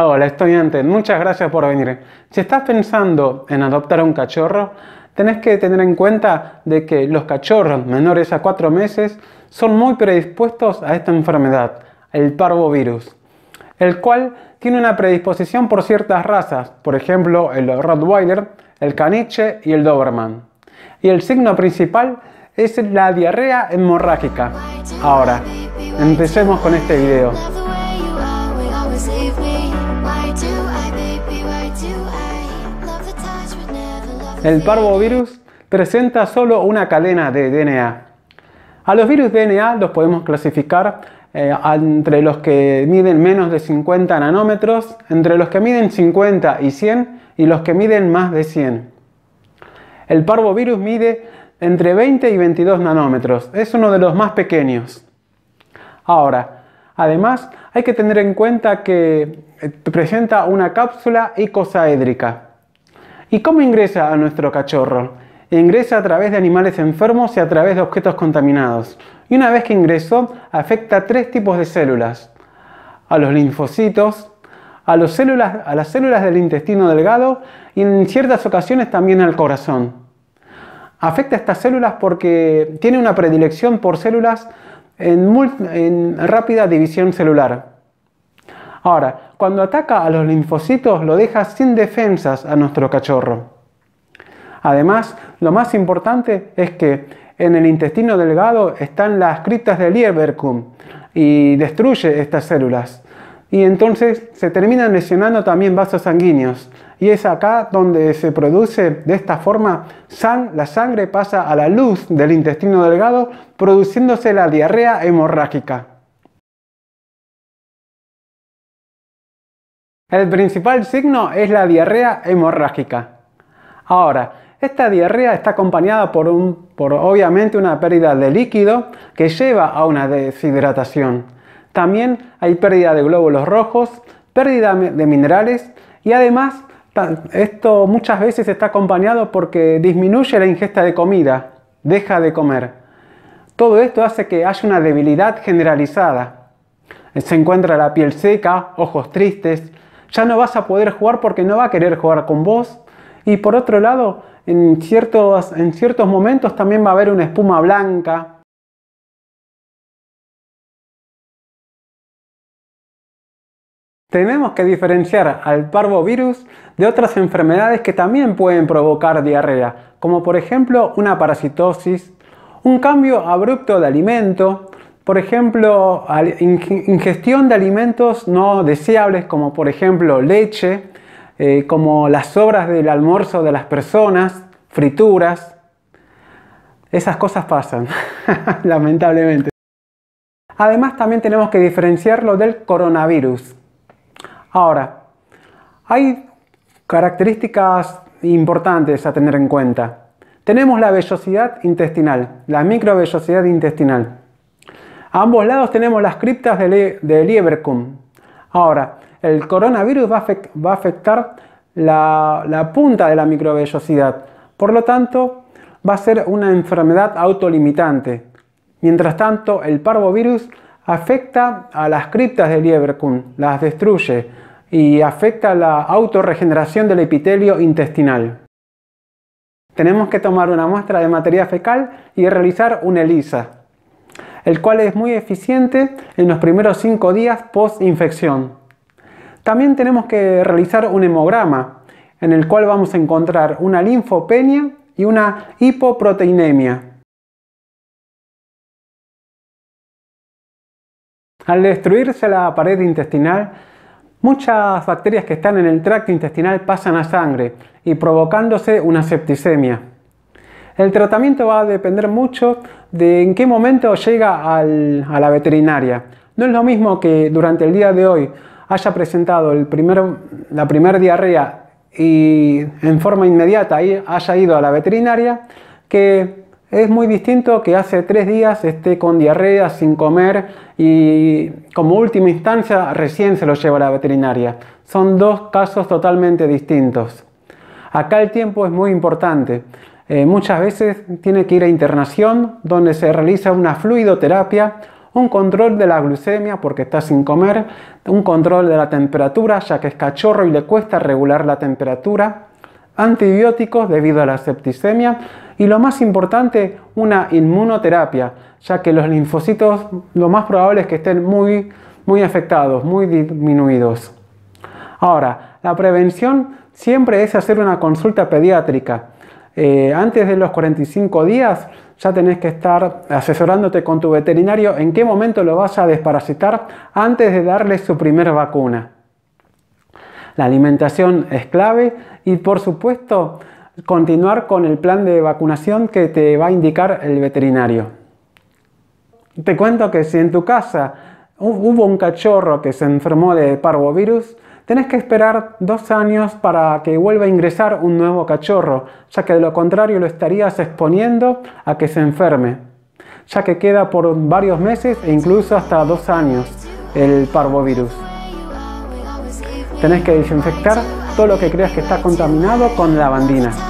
Hola estudiante, muchas gracias por venir. Si estás pensando en adoptar a un cachorro, tenés que tener en cuenta de que los cachorros menores a 4 meses son muy predispuestos a esta enfermedad, el parvovirus, el cual tiene una predisposición por ciertas razas, por ejemplo el Rottweiler, el caniche y el Doberman. Y el signo principal es la diarrea hemorrágica. Ahora, empecemos con este video. El parvovirus presenta solo una cadena de DNA. A los virus DNA los podemos clasificar eh, entre los que miden menos de 50 nanómetros, entre los que miden 50 y 100 y los que miden más de 100. El parvovirus mide entre 20 y 22 nanómetros, es uno de los más pequeños. Ahora, además hay que tener en cuenta que eh, presenta una cápsula icosaédrica. ¿Y cómo ingresa a nuestro cachorro? Ingresa a través de animales enfermos y a través de objetos contaminados. Y una vez que ingresó, afecta a tres tipos de células. A los linfocitos, a, las células del intestino delgado y en ciertas ocasiones también al corazón. Afecta a estas células porque tiene una predilección por células en rápida división celular. Ahora, cuando ataca a los linfocitos lo deja sin defensas a nuestro cachorro. Además, lo más importante es que en el intestino delgado están las criptas del Lieberkühn y destruye estas células. Y entonces se terminan lesionando también vasos sanguíneos. Y es acá donde se produce de esta forma, la sangre pasa a la luz del intestino delgado, produciéndose la diarrea hemorrágica. El principal signo es la diarrea hemorrágica. Ahora, esta diarrea está acompañada por, obviamente una pérdida de líquido que lleva a una deshidratación. También hay pérdida de glóbulos rojos, pérdida de minerales y además esto muchas veces está acompañado porque disminuye la ingesta de comida, deja de comer. Todo esto hace que haya una debilidad generalizada. Se encuentra la piel seca, ojos tristes, ya no vas a poder jugar porque no va a querer jugar con vos. Y por otro lado, en ciertos, en ciertos momentos también va a haber una espuma blanca. Tenemos que diferenciar al parvovirus de otras enfermedades que también pueden provocar diarrea, como por ejemplo una parasitosis, un cambio abrupto de alimento, por ejemplo, ingestión de alimentos no deseables como por ejemplo leche, eh, como las sobras del almuerzo de las personas, frituras. Esas cosas pasan, lamentablemente. Además también tenemos que diferenciarlo del coronavirus. Ahora, hay características importantes a tener en cuenta. Tenemos la vellosidad intestinal, la microvellosidad intestinal. A ambos lados tenemos las criptas de, Ahora, el coronavirus va a, afectar la, punta de la microvellosidad. Por lo tanto, va a ser una enfermedad autolimitante. Mientras tanto, el parvovirus afecta a las criptas de Lieberkund, las destruye y afecta la autorregeneración del epitelio intestinal. Tenemos que tomar una muestra de materia fecal y realizar una ELISA, el cual es muy eficiente en los primeros 5 días post infección. También tenemos que realizar un hemograma, en el cual vamos a encontrar una linfopenia y una hipoproteinemia. Al destruirse la pared intestinal, muchas bacterias que están en el tracto intestinal pasan a sangre y provocándose una septicemia. El tratamiento va a depender mucho de en qué momento llega a la veterinaria. No es lo mismo que durante el día de hoy haya presentado el primero la primera diarrea y en forma inmediata haya ido a la veterinaria, que es muy distinto que hace tres días esté con diarrea, sin comer y como última instancia recién se lo lleva a la veterinaria. Son dos casos totalmente distintos. Acá el tiempo es muy importante. Eh, muchas veces tiene que ir a internación donde se realiza una fluidoterapia, un control de la glucemia porque está sin comer, un control de la temperatura ya que es cachorro y le cuesta regular la temperatura, antibióticos debido a la septicemia y lo más importante, una inmunoterapia, ya que los linfocitos lo más probable es que estén muy, muy afectados, muy disminuidos. Ahora, la prevención siempre es hacer una consulta pediátrica eh, antes de los 45 días ya tenés que estar asesorándote con tu veterinario en qué momento lo vas a desparasitar antes de darle su primera vacuna. La alimentación es clave y por supuesto continuar con el plan de vacunación que te va a indicar el veterinario. Te cuento que si en tu casa hubo un cachorro que se enfermó de parvovirus, tenés que esperar dos años para que vuelva a ingresar un nuevo cachorro, ya que de lo contrario lo estarías exponiendo a que se enferme, ya que queda por varios meses e incluso hasta dos años el parvovirus. Tenés que desinfectar todo lo que creas que está contaminado con lavandina.